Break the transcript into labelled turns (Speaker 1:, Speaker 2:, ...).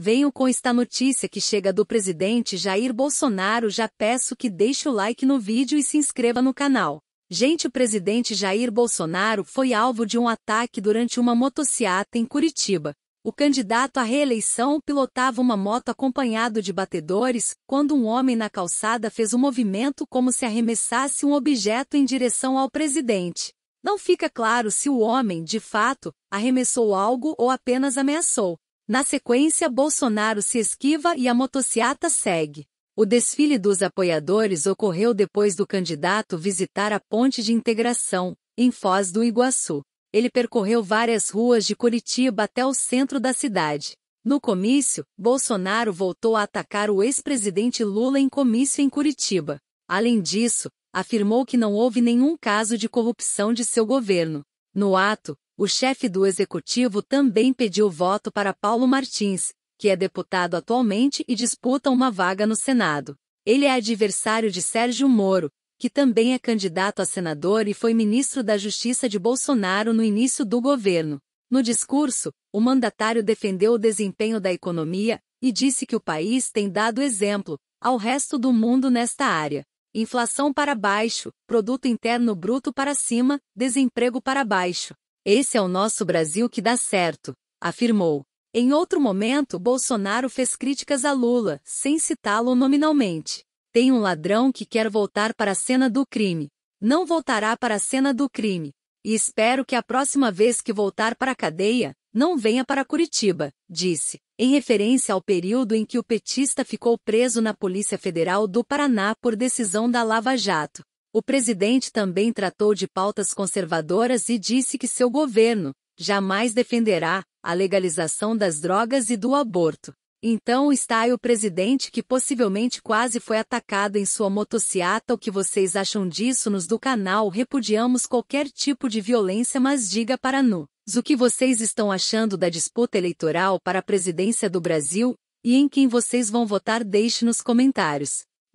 Speaker 1: Venho com esta notícia que chega do presidente Jair Bolsonaro. Já peço que deixe o like no vídeo e se inscreva no canal. Gente, o presidente Jair Bolsonaro foi alvo de um ataque durante uma motociata em Curitiba. O candidato à reeleição pilotava uma moto acompanhado de batedores quando um homem na calçada fez um movimento como se arremessasse um objeto em direção ao presidente. Não fica claro se o homem, de fato, arremessou algo ou apenas ameaçou. Na sequência, Bolsonaro se esquiva e a motociata segue. O desfile dos apoiadores ocorreu depois do candidato visitar a Ponte de Integração, em Foz do Iguaçu. Ele percorreu várias ruas de Curitiba até o centro da cidade. No comício, Bolsonaro voltou a atacar o ex-presidente Lula em comício em Curitiba. Além disso, afirmou que não houve nenhum caso de corrupção de seu governo. No ato, o chefe do executivo também pediu voto para Paulo Martins, que é deputado atualmente e disputa uma vaga no Senado. Ele é adversário de Sérgio Moro, que também é candidato a senador e foi ministro da Justiça de Bolsonaro no início do governo. No discurso, o mandatário defendeu o desempenho da economia e disse que o país tem dado exemplo ao resto do mundo nesta área. Inflação para baixo, produto interno bruto para cima, desemprego para baixo. Esse é o nosso Brasil que dá certo, afirmou. Em outro momento, Bolsonaro fez críticas a Lula, sem citá-lo nominalmente. Tem um ladrão que quer voltar para a cena do crime. Não voltará para a cena do crime. E espero que a próxima vez que voltar para a cadeia, não venha para Curitiba, disse, em referência ao período em que o petista ficou preso na Polícia Federal do Paraná por decisão da Lava Jato. O presidente também tratou de pautas conservadoras e disse que seu governo jamais defenderá a legalização das drogas e do aborto. Então está aí o presidente que possivelmente quase foi atacado em sua motociata. O que vocês acham disso? Nos do canal repudiamos qualquer tipo de violência, mas diga para nós o que vocês estão achando da disputa eleitoral para a presidência do Brasil e em quem vocês vão votar. Deixe nos comentários.